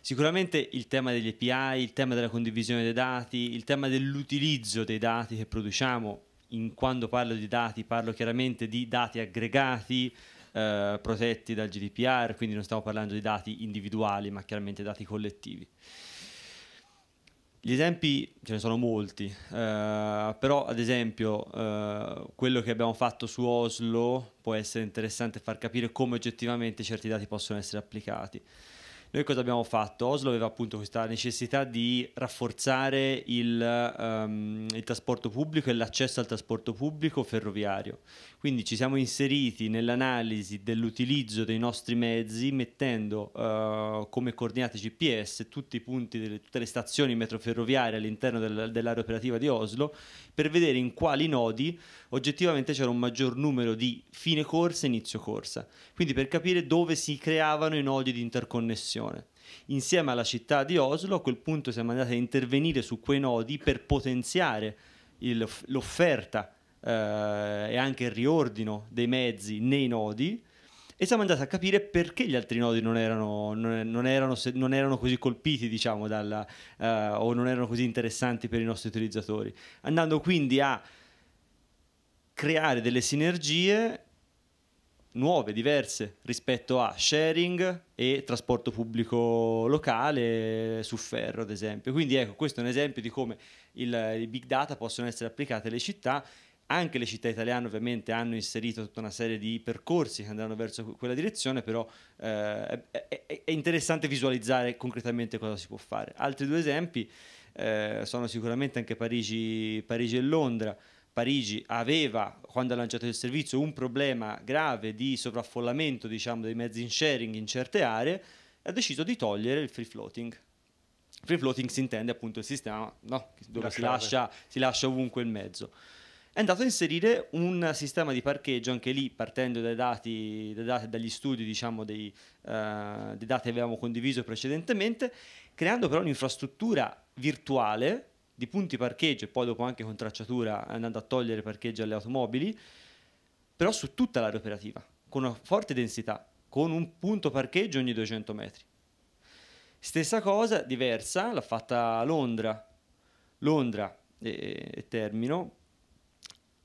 Sicuramente il tema degli API, il tema della condivisione dei dati, il tema dell'utilizzo dei dati che produciamo. In, quando parlo di dati parlo chiaramente di dati aggregati, eh, protetti dal GDPR, quindi non stiamo parlando di dati individuali, ma chiaramente dati collettivi. Gli esempi ce ne sono molti, eh, però ad esempio eh, quello che abbiamo fatto su Oslo può essere interessante far capire come oggettivamente certi dati possono essere applicati. Noi cosa abbiamo fatto? Oslo aveva appunto questa necessità di rafforzare il, um, il trasporto pubblico e l'accesso al trasporto pubblico ferroviario, quindi ci siamo inseriti nell'analisi dell'utilizzo dei nostri mezzi mettendo uh, come coordinate GPS tutti i punti delle, tutte le stazioni metroferroviarie all'interno del, dell'area operativa di Oslo per vedere in quali nodi oggettivamente c'era un maggior numero di fine corsa e inizio corsa. Quindi per capire dove si creavano i nodi di interconnessione. Insieme alla città di Oslo a quel punto siamo andati a intervenire su quei nodi per potenziare l'offerta eh, e anche il riordino dei mezzi nei nodi e siamo andati a capire perché gli altri nodi non erano, non, erano, non erano così colpiti, diciamo, dalla, eh, o non erano così interessanti per i nostri utilizzatori, andando quindi a creare delle sinergie nuove, diverse rispetto a sharing e trasporto pubblico locale su ferro, ad esempio. Quindi ecco, questo è un esempio di come il, i big data possono essere applicati alle città anche le città italiane ovviamente hanno inserito tutta una serie di percorsi che andranno verso quella direzione, però eh, è, è, interessante visualizzare concretamente cosa si può fare. Altri due esempi eh, sono sicuramente anche Parigi, Parigi e Londra. Parigi aveva, quando ha lanciato il servizio, un problema grave di sovraffollamento diciamo, dei mezzi in sharing in certe aree, e ha deciso di togliere il free floating. Free floating si intende appunto il sistema no? dove si lascia, si lascia ovunque il mezzo è andato a inserire un sistema di parcheggio, anche lì partendo dai dati, dai dati dagli studi, diciamo, dei, uh, dei dati che avevamo condiviso precedentemente, creando però un'infrastruttura virtuale di punti parcheggio e poi dopo anche con tracciatura andando a togliere parcheggio alle automobili, però su tutta l'area operativa, con una forte densità, con un punto parcheggio ogni 200 metri. Stessa cosa, diversa, l'ha fatta Londra. Londra, e, e termino,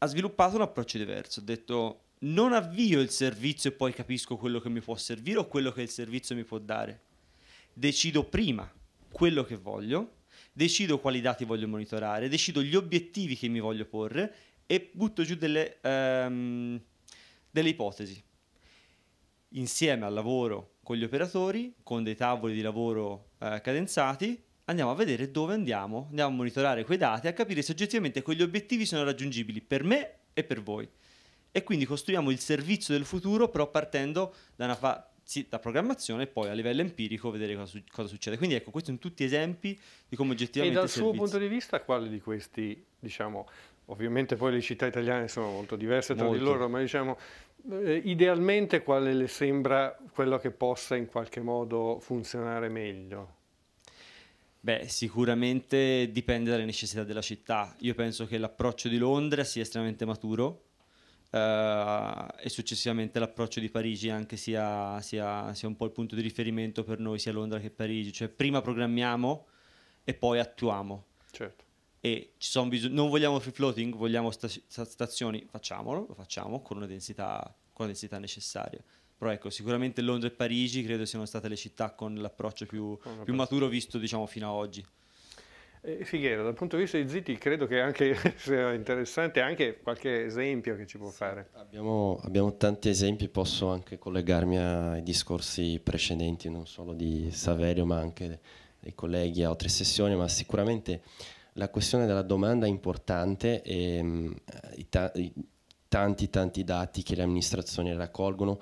ha sviluppato un approccio diverso. Ha detto non avvio il servizio e poi capisco quello che mi può servire o quello che il servizio mi può dare. Decido prima quello che voglio, decido quali dati voglio monitorare, decido gli obiettivi che mi voglio porre e butto giù delle, um, delle ipotesi. Insieme al lavoro con gli operatori, con dei tavoli di lavoro uh, cadenzati, andiamo a vedere dove andiamo, andiamo a monitorare quei dati, a capire se oggettivamente quegli obiettivi sono raggiungibili per me e per voi. E quindi costruiamo il servizio del futuro, però partendo da una fase sì, da programmazione e poi a livello empirico vedere cosa, cosa, succede. Quindi ecco, questi sono tutti esempi di come oggettivamente... E dal suo punto di vista, quale di questi, diciamo, ovviamente poi le città italiane sono molto diverse molto. tra di loro, ma diciamo, eh, idealmente quale le sembra quello che possa in qualche modo funzionare meglio? Beh, sicuramente dipende dalle necessità della città. Io penso che l'approccio di Londra sia estremamente maturo eh, e successivamente l'approccio di Parigi anche sia, sia, sia, un po' il punto di riferimento per noi, sia Londra che Parigi. Cioè prima programmiamo e poi attuiamo. Certo. E non vogliamo free floating, vogliamo sta stazioni, facciamolo, lo facciamo con una densità, con una densità necessaria. Però ecco, sicuramente Londra e Parigi credo siano state le città con l'approccio più, più maturo visto diciamo, fino ad oggi. Fighiera, dal punto di vista di Ziti, credo che anche sia interessante anche qualche esempio che ci può fare. Abbiamo, abbiamo tanti esempi, posso anche collegarmi ai discorsi precedenti, non solo di Saverio, ma anche dei colleghi a altre sessioni, ma sicuramente la questione della domanda è importante e mm, i, ta- i tanti tanti dati che le amministrazioni raccolgono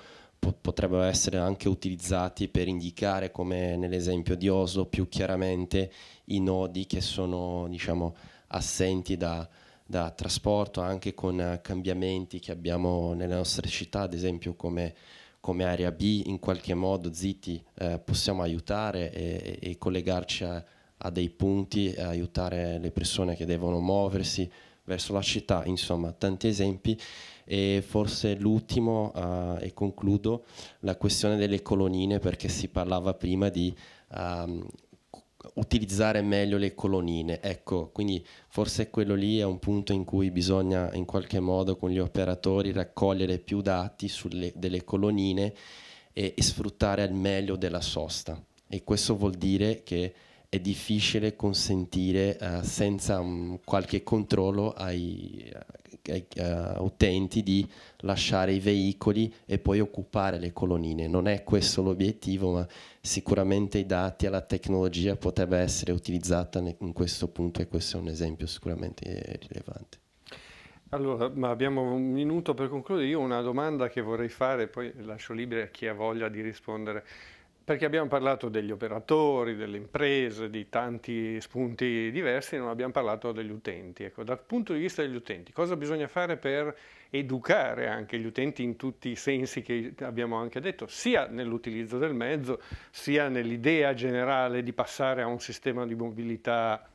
potrebbero essere anche utilizzati per indicare, come nell'esempio di Oslo, più chiaramente i nodi che sono diciamo, assenti da, da trasporto, anche con cambiamenti che abbiamo nelle nostre città, ad esempio come come area B in qualche modo zitti eh, possiamo aiutare e, e collegarci a, a, dei punti, aiutare le persone che devono muoversi verso la città, insomma tanti esempi e forse l'ultimo, uh, e concludo, la questione delle colonnine, perché si parlava prima di um, utilizzare meglio le colonnine. Ecco, quindi forse quello lì è un punto in cui bisogna in qualche modo con gli operatori raccogliere più dati sulle delle colonnine e, e sfruttare al meglio della sosta. E questo vuol dire che è difficile consentire uh, senza um, qualche controllo ai, ai uh, eh, eh, utenti di lasciare i veicoli e poi occupare le colonnine. Non è questo l'obiettivo, ma sicuramente i dati e la tecnologia potrebbe essere utilizzata in questo punto e questo è un esempio sicuramente eh, rilevante. Allora, abbiamo un minuto per concludere. Io ho una domanda che vorrei fare, poi lascio libera a chi ha voglia di rispondere perché abbiamo parlato degli operatori, delle imprese, di tanti spunti diversi, non abbiamo parlato degli utenti. Ecco, dal punto di vista degli utenti, cosa bisogna fare per educare anche gli utenti in tutti i sensi che abbiamo anche detto, sia nell'utilizzo del mezzo, sia nell'idea generale di passare a un sistema di mobilità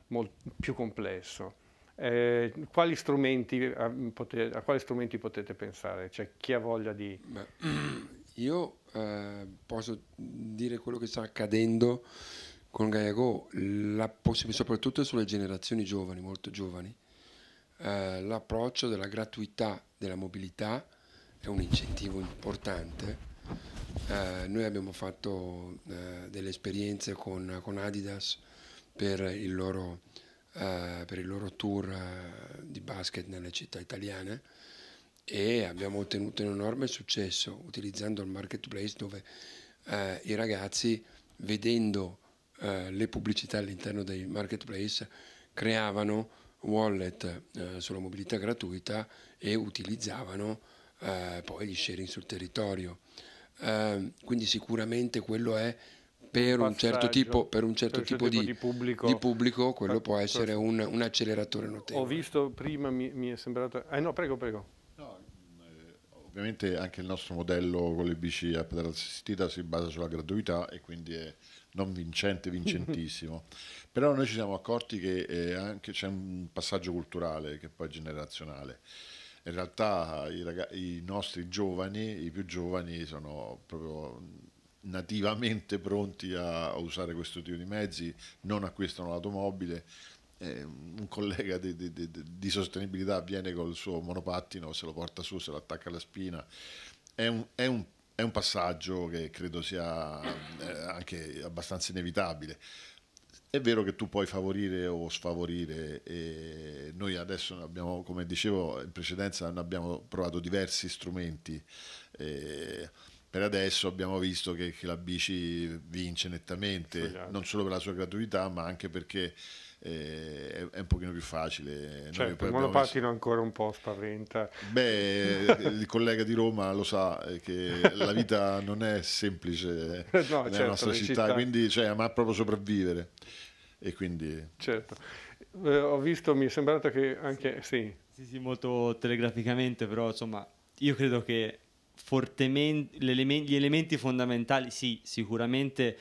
più complesso? Eh, quali strumenti, a, a, quali strumenti potete pensare? Cioè, chi ha voglia di... Beh, Io eh, posso dire quello che sta accadendo con Gaia Gaiago, soprattutto sulle generazioni giovani, molto giovani, eh, l'approccio della gratuità della mobilità è un incentivo importante. Eh, noi abbiamo fatto eh, delle esperienze con, con Adidas per il loro, eh, per il loro tour eh, di basket nelle città italiane e abbiamo ottenuto un enorme successo utilizzando il marketplace dove eh, i ragazzi vedendo eh, le pubblicità all'interno dei marketplace creavano wallet eh, sulla mobilità gratuita e utilizzavano eh, poi gli sharing sul territorio. Ehm, quindi sicuramente quello è per un, certo tipo, per un certo, per tipo, certo tipo di, di, pubblico, di, pubblico, quello può essere un, un acceleratore notevole. Ho visto prima, mi, mi è sembrato... Ah no, prego, prego ovviamente anche il nostro modello con le bici a pedale assistita si basa sulla gratuità e quindi è non vincente, vincentissimo. Però noi ci siamo accorti che eh, anche c'è un passaggio culturale che poi è generazionale. In realtà i, ragazzi, i nostri giovani, i più giovani, sono proprio nativamente pronti a usare questo tipo di mezzi, non acquistano l'automobile eh, un collega di, di, di, di, sostenibilità viene col suo monopattino, se lo porta su, se lo attacca alla spina. È un, è un, è un passaggio che credo sia eh, anche abbastanza inevitabile. È vero che tu puoi favorire o sfavorire, e noi adesso abbiamo, come dicevo in precedenza, abbiamo provato diversi strumenti. Eh, per adesso abbiamo visto che, che la bici vince nettamente, non solo per la sua gratuità, ma anche perché eh, è un pochino più facile. Certo, il monopattino messo... ancora un po' spaventa. Beh, il collega di Roma lo sa che la vita non è semplice eh, no, nella certo, nostra città, città, quindi cioè, ma proprio sopravvivere. E quindi... Certo. Eh, ho visto, mi è sembrato che anche... Sì. Sì, sì, molto telegraficamente, però insomma, io credo che fortemente gli elementi fondamentali, sì, sicuramente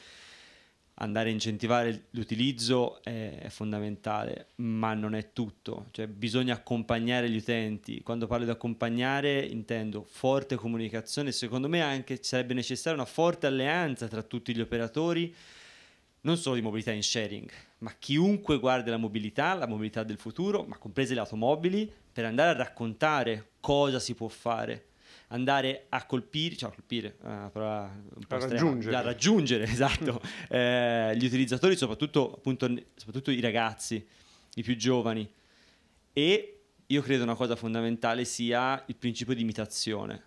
andare a incentivare l'utilizzo è, è, fondamentale, ma non è tutto, cioè bisogna accompagnare gli utenti. Quando parlo di accompagnare intendo forte comunicazione, secondo me anche sarebbe necessaria una forte alleanza tra tutti gli operatori, non solo di mobilità in sharing, ma chiunque guardi la mobilità, la mobilità del futuro, ma comprese le automobili, per andare a raccontare cosa si può fare andare a colpire, cioè a colpire, eh, a, a raggiungere, a raggiungere esatto, mm. eh, gli utilizzatori, soprattutto, appunto, soprattutto i ragazzi, i più giovani. E io credo una cosa fondamentale sia il principio di imitazione,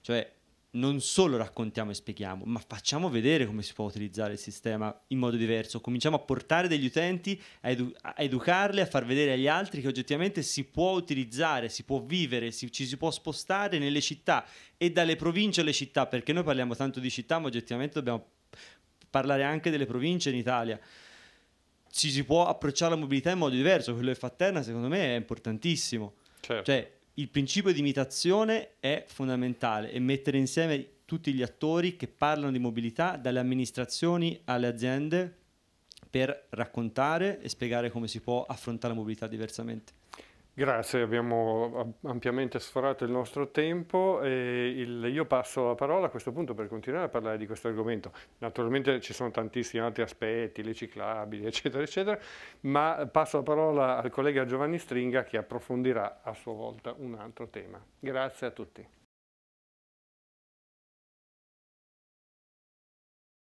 cioè non solo raccontiamo e spieghiamo, ma facciamo vedere come si può utilizzare il sistema in modo diverso. Cominciamo a portare degli utenti, a, edu- a educarli, a far vedere agli altri che oggettivamente si può utilizzare, si può vivere, si, ci si può spostare nelle città e dalle province alle città, perché noi parliamo tanto di città, ma oggettivamente dobbiamo parlare anche delle province in Italia. Ci si può approcciare alla mobilità in modo diverso, quello che fa Terna secondo me è importantissimo. Certo. Cioè, il principio di imitazione è fondamentale e mettere insieme tutti gli attori che parlano di mobilità, dalle amministrazioni alle aziende, per raccontare e spiegare come si può affrontare la mobilità diversamente. Grazie, abbiamo ampiamente sforato il nostro tempo e il, io passo la parola a questo punto per continuare a parlare di questo argomento. Naturalmente ci sono tantissimi altri aspetti, le ciclabili, eccetera, eccetera, ma passo la parola al collega Giovanni Stringa che approfondirà a sua volta un altro tema. Grazie a tutti.